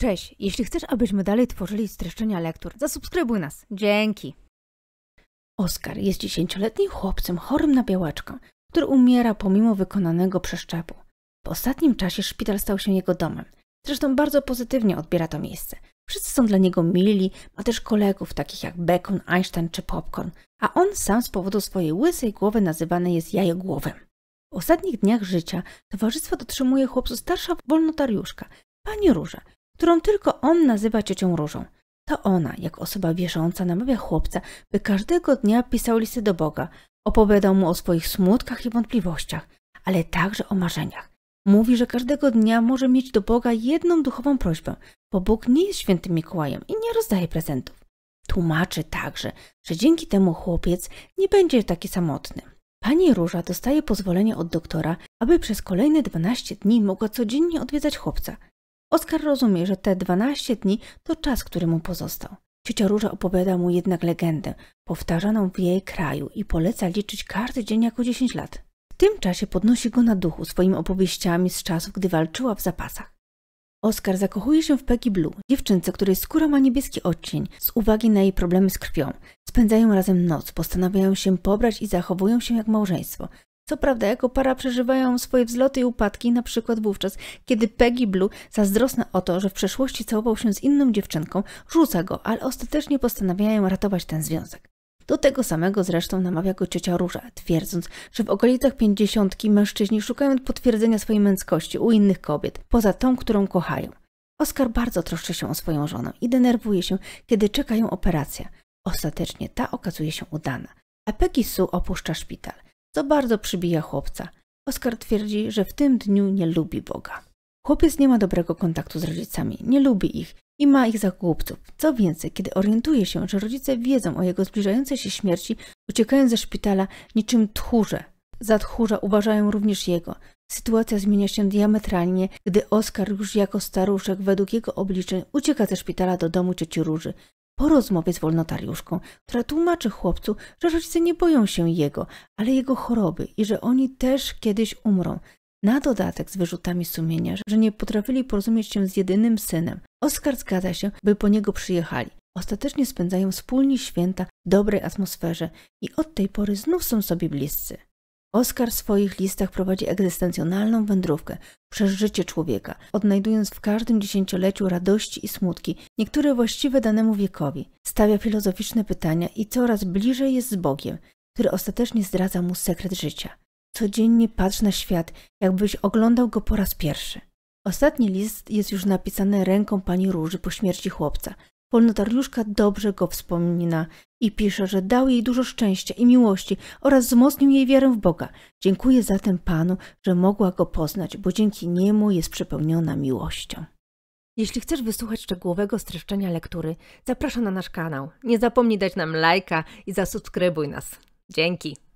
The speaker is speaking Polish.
Cześć, jeśli chcesz, abyśmy dalej tworzyli streszczenia lektur, zasubskrybuj nas. Dzięki. Oskar jest dziesięcioletnim chłopcem chorym na białaczkę, który umiera pomimo wykonanego przeszczepu. W ostatnim czasie szpital stał się jego domem. Zresztą bardzo pozytywnie odbiera to miejsce. Wszyscy są dla niego mili, ma też kolegów takich jak Bacon, Einstein czy Popcorn, a on sam z powodu swojej łysej głowy nazywany jest jajogłowem. W ostatnich dniach życia towarzystwo dotrzymuje chłopcu starsza wolnotariuszka, pani Róża, którą tylko on nazywa ciocią Różą. To ona, jak osoba wierząca, namawia chłopca, by każdego dnia pisał listy do Boga, opowiadał mu o swoich smutkach i wątpliwościach, ale także o marzeniach. Mówi, że każdego dnia może mieć do Boga jedną duchową prośbę, bo Bóg nie jest świętym Mikołajem i nie rozdaje prezentów. Tłumaczy także, że dzięki temu chłopiec nie będzie taki samotny. Pani Róża dostaje pozwolenie od doktora, aby przez kolejne 12 dni mogła codziennie odwiedzać chłopca – Oskar rozumie, że te 12 dni to czas, który mu pozostał. Ciocia Róża opowiada mu jednak legendę, powtarzaną w jej kraju i poleca liczyć każdy dzień jako 10 lat. W tym czasie podnosi go na duchu swoimi opowieściami z czasów, gdy walczyła w zapasach. Oskar zakochuje się w Peggy Blue, dziewczynce, której skóra ma niebieski odcień, z uwagi na jej problemy z krwią. Spędzają razem noc, postanawiają się pobrać i zachowują się jak małżeństwo. Co prawda, jako para przeżywają swoje wzloty i upadki, na przykład wówczas, kiedy Peggy Blue, zazdrosna o to, że w przeszłości całował się z inną dziewczynką, rzuca go, ale ostatecznie postanawiają ratować ten związek. Do tego samego zresztą namawia go ciocia Róża, twierdząc, że w okolicach pięćdziesiątki mężczyźni szukają potwierdzenia swojej męskości u innych kobiet, poza tą, którą kochają. Oskar bardzo troszczy się o swoją żonę i denerwuje się, kiedy czeka ją operacja. Ostatecznie ta okazuje się udana, a Peggy Sue opuszcza szpital co bardzo przybija chłopca. Oskar twierdzi, że w tym dniu nie lubi Boga. Chłopiec nie ma dobrego kontaktu z rodzicami, nie lubi ich i ma ich za głupców. Co więcej, kiedy orientuje się, że rodzice wiedzą o jego zbliżającej się śmierci, uciekają ze szpitala niczym tchórze. Za tchórza uważają również jego. Sytuacja zmienia się diametralnie, gdy Oskar już jako staruszek według jego obliczeń ucieka ze szpitala do domu cioci Róży, po rozmowie z wolnotariuszką, która tłumaczy chłopcu, że rodzice nie boją się jego, ale jego choroby i że oni też kiedyś umrą. Na dodatek z wyrzutami sumienia, że nie potrafili porozumieć się z jedynym synem. Oskar zgadza się, by po niego przyjechali. Ostatecznie spędzają wspólnie święta w dobrej atmosferze i od tej pory znów są sobie bliscy. Oskar w swoich listach prowadzi egzystencjonalną wędrówkę przez życie człowieka, odnajdując w każdym dziesięcioleciu radości i smutki, niektóre właściwe danemu wiekowi. Stawia filozoficzne pytania i coraz bliżej jest z Bogiem, który ostatecznie zdradza mu sekret życia. Codziennie patrz na świat, jakbyś oglądał go po raz pierwszy. Ostatni list jest już napisany ręką pani Róży po śmierci chłopca, Polnotariuszka dobrze go wspomina i pisze, że dał jej dużo szczęścia i miłości oraz wzmocnił jej wiarę w Boga. Dziękuję zatem Panu, że mogła go poznać, bo dzięki niemu jest przepełniona miłością. Jeśli chcesz wysłuchać szczegółowego streszczenia lektury, zapraszam na nasz kanał. Nie zapomnij dać nam lajka i zasubskrybuj nas. Dzięki!